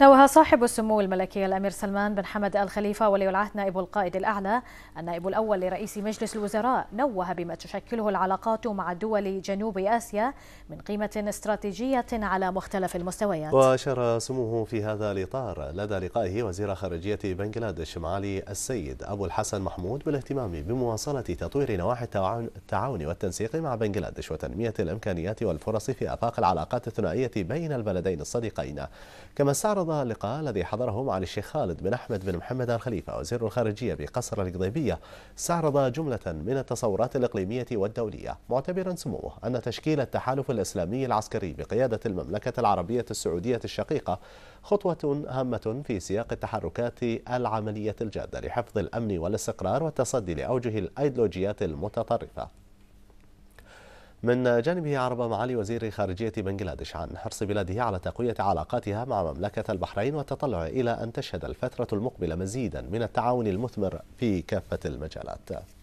نوه صاحب السمو الملكي الأمير سلمان بن حمد الخليفة ولي العهد نائب القائد الأعلى النائب الأول لرئيس مجلس الوزراء نوه بما تشكله العلاقات مع دول جنوب آسيا من قيمة استراتيجية على مختلف المستويات وأشار سموه في هذا الإطار لدى لقائه وزير خارجية بنغلاديش معالي السيد أبو الحسن محمود بالاهتمام بمواصلة تطوير نواحي التعاون والتنسيق مع بنغلاديش وتنمية الإمكانيات والفرص في آفاق العلاقات الثنائية بين البلدين الصديقين كما استعرض عرض اللقاء الذي حضره مع الشيخ خالد بن أحمد بن محمد الخليفة وزير الخارجية بقصر القضيبية استعرض جملة من التصورات الإقليمية والدولية معتبرا سموه أن تشكيل التحالف الإسلامي العسكري بقيادة المملكة العربية السعودية الشقيقة خطوة هامة في سياق التحركات العملية الجادة لحفظ الأمن والاستقرار والتصدي لأوجه الأيديولوجيات المتطرفة من جانبه عرب معالي وزير خارجية بنجلاديش عن حرص بلاده على تقوية علاقاتها مع مملكة البحرين والتطلع إلى أن تشهد الفترة المقبلة مزيدا من التعاون المثمر في كافة المجالات